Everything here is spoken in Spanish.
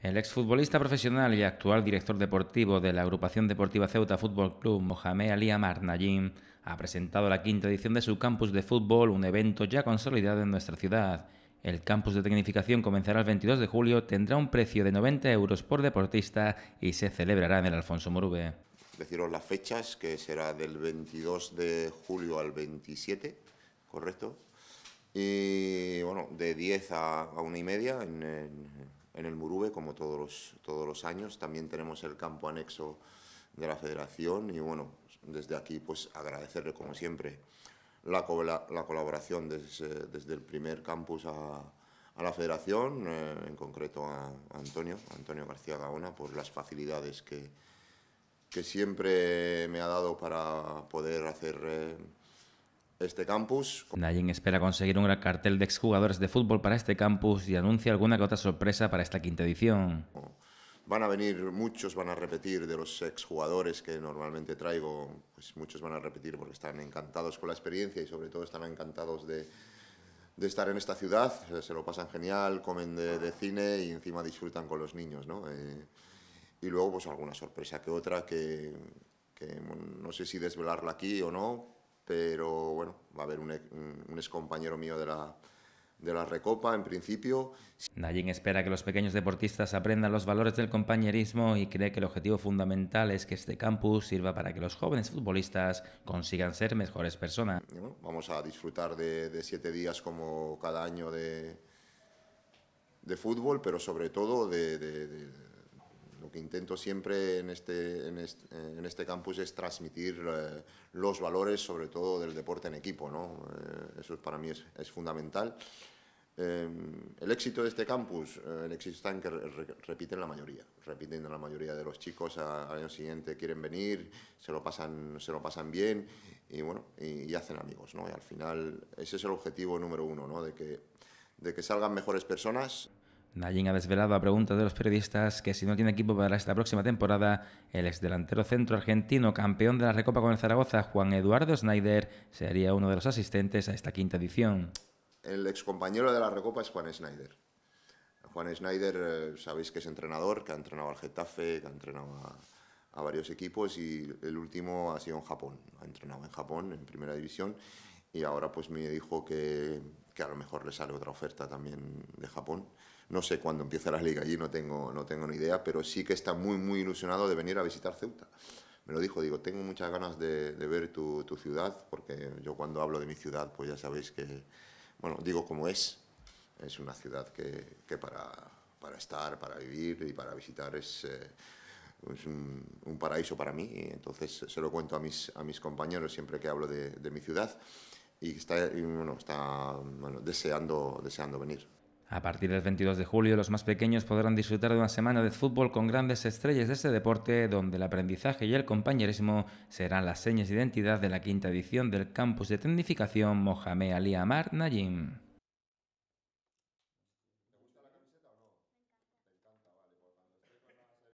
El exfutbolista profesional y actual director deportivo de la agrupación deportiva Ceuta Fútbol Club, Mohamed Ali Amar Najim, ha presentado la quinta edición de su campus de fútbol, un evento ya consolidado en nuestra ciudad. El campus de tecnificación comenzará el 22 de julio, tendrá un precio de 90 euros por deportista y se celebrará en el Alfonso Morube. Deciros las fechas, que será del 22 de julio al 27, ¿correcto? Y bueno, de 10 a, 1 y media en, en en el Murube, como todos los, todos los años. También tenemos el campo anexo de la federación y bueno, desde aquí pues agradecerle como siempre la, colaboración desde, el primer campus a, la federación, eh, en concreto a, Antonio, Antonio García Gaona, por las facilidades que, que siempre me ha dado para poder hacer eh, este campus. Nayin espera conseguir un gran cartel de exjugadores de fútbol para este campus y anuncia alguna que otra sorpresa para esta quinta edición. Van a venir muchos, van a repetir de los exjugadores que normalmente traigo, pues muchos van a repetir porque están encantados con la experiencia y sobre todo están encantados de, estar en esta ciudad, eh, se lo pasan genial, comen de, cine y encima disfrutan con los niños, ¿no? Eh, y luego pues alguna sorpresa que otra que, no sé si desvelarla aquí o no, pero bueno, va a haber un, excompañero mío de la, de la Recopa, en principio. Nayin espera que los pequeños deportistas aprendan los valores del compañerismo y cree que el objetivo fundamental es que este campus sirva para que los jóvenes futbolistas consigan ser mejores personas. vamos a disfrutar de, siete días como cada año de, de fútbol, pero sobre todo de lo que intento siempre en este, en este, campus es transmitir eh, los valores, sobre todo del deporte en equipo. ¿no? Eh, eso para mí es, es fundamental. Eh, el éxito de este campus, el éxito está en que repiten la mayoría, repiten la mayoría de los chicos al año siguiente quieren venir, se lo pasan, se lo pasan bien y bueno, y, hacen amigos, ¿no? Y al final ese es el objetivo número uno, ¿no? De que, de que salgan mejores personas. Nallín ha desvelado a preguntas de los periodistas que si no tiene equipo para esta próxima temporada, el ex delantero centro argentino campeón de la Recopa con el Zaragoza, Juan Eduardo Schneider, sería uno de los asistentes a esta quinta edición. El excompañero de la Recopa es Juan Schneider. Juan Schneider, eh, sabéis que es entrenador, que ha entrenado al Getafe, que ha entrenado a, a varios equipos y el último ha sido en Japón. Ha entrenado en Japón, en primera división, y ahora pues me dijo que, que, a lo mejor le sale otra oferta también de Japón. No sé cuándo empieza la liga allí, no tengo, no tengo ni idea, pero sí que está muy, muy ilusionado de venir a visitar Ceuta. Me lo dijo, digo, tengo muchas ganas de, ver tu, tu, ciudad, porque yo cuando hablo de mi ciudad, pues ya sabéis que, bueno, digo como es, es una ciudad que, que para, para, estar, para vivir y para visitar es... Eh, es un, paraíso para mí, entonces se lo cuento a mis, a mis compañeros siempre que hablo de, de mi ciudad y está, bueno, está deseando, deseando venir. A partir del 22 de julio, los más pequeños podrán disfrutar de una semana de fútbol con grandes estrellas de este deporte, donde el aprendizaje y el compañerismo serán las señas de identidad de la quinta edición del campus de tecnificación Mohamed Ali Amar Najim.